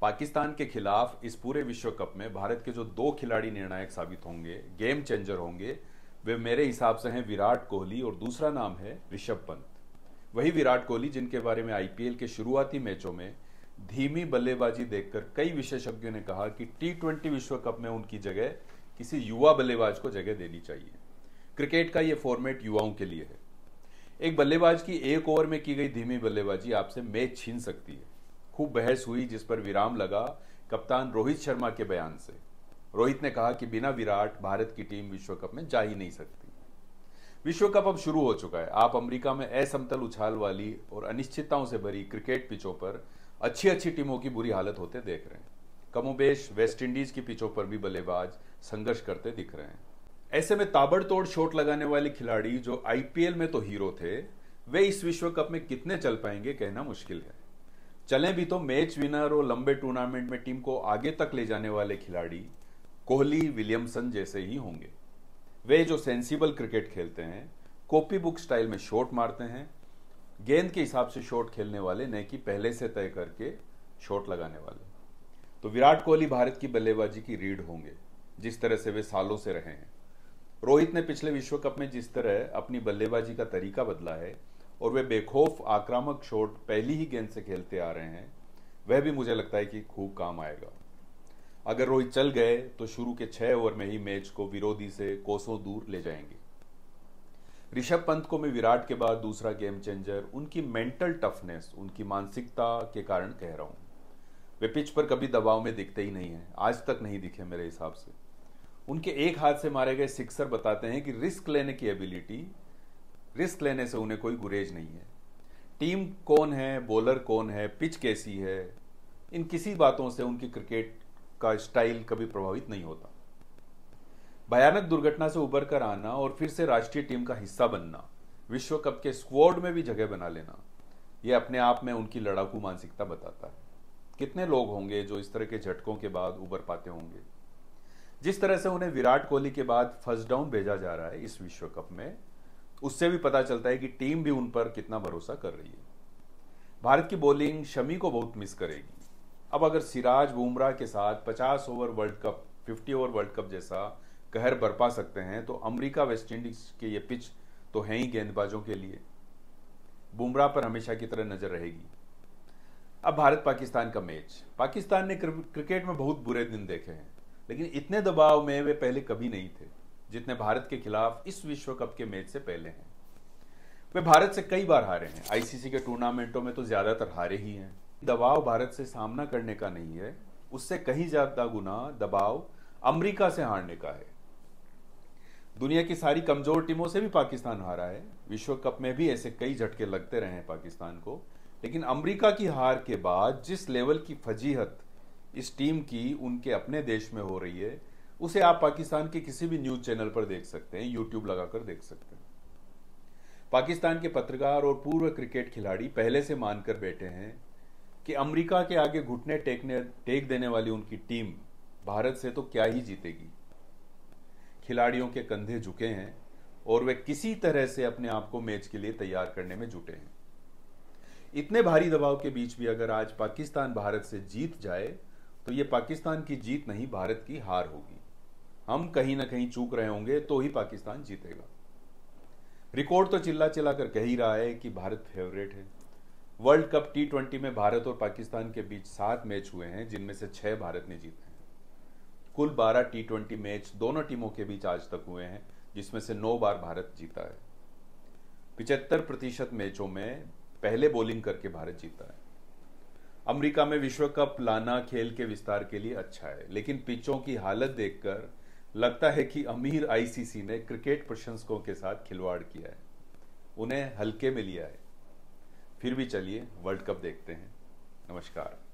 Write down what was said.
पाकिस्तान के खिलाफ इस पूरे विश्व कप में भारत के जो दो खिलाड़ी निर्णायक साबित होंगे गेम चेंजर होंगे वे मेरे हिसाब से हैं विराट कोहली और दूसरा नाम है ऋषभ पंत वही विराट कोहली जिनके बारे में आईपीएल के शुरुआती मैचों में धीमी बल्लेबाजी देखकर कई विशेषज्ञों ने कहा कि टी ट्वेंटी विश्व कप में उनकी जगह किसी युवा बल्लेबाज को जगह देनी चाहिए क्रिकेट का ये फॉर्मेट युवाओं के लिए है एक बल्लेबाज की एक ओवर में की गई धीमी बल्लेबाजी आपसे मैच छीन सकती है खूब बहस हुई जिस पर विराम लगा कप्तान रोहित शर्मा के बयान से रोहित ने कहा कि बिना विराट भारत की टीम विश्व कप में जा ही नहीं सकती विश्व कप अब शुरू हो चुका है आप अमेरिका में असमतल उछाल वाली और अनिश्चितताओं से भरी क्रिकेट पिचों पर अच्छी अच्छी टीमों की बुरी हालत होते देख रहे हैं कमोबेश वेस्टइंडीज की पिचों पर भी बल्लेबाज संघर्ष करते दिख रहे हैं ऐसे में ताबड़तोड़ शोट लगाने वाले खिलाड़ी जो आईपीएल में तो हीरो थे वे इस विश्व कप में कितने चल पाएंगे कहना मुश्किल है चलें भी तो मैच विनर और लंबे टूर्नामेंट में टीम को आगे तक ले जाने वाले खिलाड़ी कोहली विलियमसन जैसे ही होंगे वे जो सेंसिबल क्रिकेट खेलते हैं कॉपी बुक स्टाइल में शॉट मारते हैं गेंद के हिसाब से शॉट खेलने वाले न कि पहले से तय करके शॉट लगाने वाले तो विराट कोहली भारत की बल्लेबाजी की रीढ़ होंगे जिस तरह से वे सालों से रहे हैं रोहित ने पिछले विश्व कप में जिस तरह अपनी बल्लेबाजी का तरीका बदला है और वे बेखौफ आक्रामक शॉट पहली ही गेंद से खेलते आ रहे हैं वह भी मुझे लगता है कि खूब काम आएगा अगर रोहित चल गए तो शुरू के छह ओवर में ही मैच को विरोधी से कोसों दूर ले जाएंगे ऋषभ पंत को मैं विराट के बाद दूसरा गेम चेंजर उनकी मेंटल टफनेस उनकी मानसिकता के कारण कह रहा हूं वे पिच पर कभी दबाव में दिखते ही नहीं है आज तक नहीं दिखे मेरे हिसाब से उनके एक हाथ से मारे गए सिक्सर बताते हैं कि रिस्क लेने की एबिलिटी रिस्क लेने से उन्हें कोई गुरेज नहीं है टीम कौन है बॉलर कौन है पिच कैसी है इन किसी बातों से उनकी क्रिकेट का स्टाइल कभी प्रभावित नहीं होता भयानक दुर्घटना से उबर कर आना और फिर से राष्ट्रीय टीम का हिस्सा बनना विश्व कप के स्क्वाड में भी जगह बना लेना यह अपने आप में उनकी लड़ाकू मानसिकता बताता है कितने लोग होंगे जो इस तरह के झटकों के बाद उबर पाते होंगे जिस तरह से उन्हें विराट कोहली के बाद फर्स्ट डाउन भेजा जा रहा है इस विश्व कप में उससे भी पता चलता है कि टीम भी उन पर कितना भरोसा कर रही है भारत की बॉलिंग शमी को बहुत मिस करेगी अब अगर सिराज बुमराह के साथ 50 over world cup 50 over world cup जैसा कहर बरपा सकते हैं तो अमेरिका वेस्टइंडीज के ये पिच तो हैं ही गेंदबाजों के लिए बुमराह पर हमेशा की तरह नजर रहेगी अब भारत पाकिस्तान का मैच पाकिस्तान ने क्रिकेट में बहुत बुरे दिन देखे हैं लेकिन इतने दबाव में वे पहले कभी नहीं थे जितने भारत के खिलाफ इस विश्व कप के मैच से पहले हैं वे भारत से कई बार हारे हैं आईसीसी के टूर्नामेंटों में तो ज़्यादातर हारे ही हैं दबाव भारत से सामना करने का नहीं है उससे कहीं ज़्यादा गुना दबाव अमेरिका से हारने का है दुनिया की सारी कमज़ोर टीमों से भी पाकिस्तान हारा है विश्व कप में भी ऐसे कई झटके लगते रहे हैं पाकिस्तान को लेकिन अमेरिका की हार के बाद जिस लेवल की फजीहत इस टीम की उनके अपने देश में हो रही है उसे आप पाकिस्तान के किसी भी न्यूज चैनल पर देख सकते हैं यूट्यूब लगाकर देख सकते हैं पाकिस्तान के पत्रकार और पूर्व क्रिकेट खिलाड़ी पहले से मानकर बैठे हैं कि अमेरिका के आगे घुटने टेकने टेक देने वाली उनकी टीम भारत से तो क्या ही जीतेगी खिलाड़ियों के कंधे झुके हैं और वे किसी तरह से अपने आप को मैच के लिए तैयार करने में जुटे हैं इतने भारी दबाव के बीच भी अगर आज पाकिस्तान भारत से जीत जाए तो ये पाकिस्तान की जीत नहीं भारत की हार होगी हम कहीं ना कहीं चूक रहे होंगे तो ही पाकिस्तान जीतेगा रिकॉर्ड तो चिल्ला चिल्ला कर कह ही रहा है कि भारत फेवरेट है वर्ल्ड कप टी ट्वेंटी में भारत और पाकिस्तान के बीच सात मैच हुए हैं जिनमें से छह भारत ने जीते हैं कुल बारह टी ट्वेंटी मैच दोनों टीमों के बीच आज तक हुए हैं जिसमें से नौ बार भारत जीता है पिचहत्तर प्रतिशत मैचों में पहले बॉलिंग करके भारत जीता है अमेरिका में विश्व कप लाना खेल के विस्तार के लिए अच्छा है लेकिन पिचों की हालत देखकर लगता है कि अमीर आईसीसी ने क्रिकेट प्रशंसकों के साथ खिलवाड़ किया है उन्हें हल्के में लिया है फिर भी चलिए वर्ल्ड कप देखते हैं नमस्कार